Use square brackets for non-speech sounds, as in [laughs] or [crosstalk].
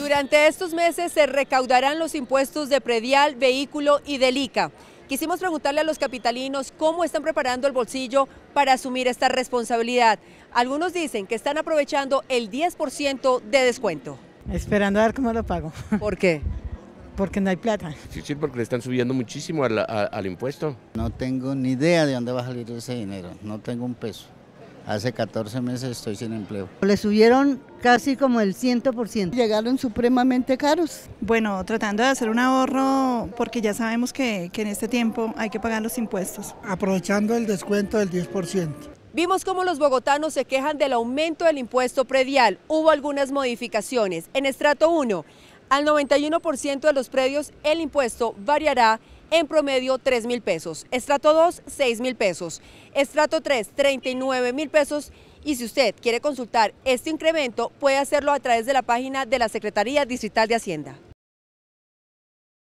Durante estos meses se recaudarán los impuestos de predial, vehículo y ICA. Quisimos preguntarle a los capitalinos cómo están preparando el bolsillo para asumir esta responsabilidad. Algunos dicen que están aprovechando el 10% de descuento. Esperando a ver cómo lo pago. [laughs] ¿Por qué? Porque no hay plata. Sí, sí, porque le están subiendo muchísimo al, al impuesto. No tengo ni idea de dónde va a salir ese dinero, no tengo un peso. Hace 14 meses estoy sin empleo. Le subieron casi como el 100%. Llegaron supremamente caros. Bueno, tratando de hacer un ahorro porque ya sabemos que, en este tiempo hay que pagar los impuestos. Aprovechando el descuento del 10%. Vimos cómo los bogotanos se quejan del aumento del impuesto predial. Hubo algunas modificaciones. En estrato 1, al 91% de los predios el impuesto variará en promedio 3 mil pesos. Estrato 2, 6 mil pesos. Estrato 3, 39 mil pesos. Y si usted quiere consultar este incremento, puede hacerlo a través de la página de la Secretaría Distrital de Hacienda.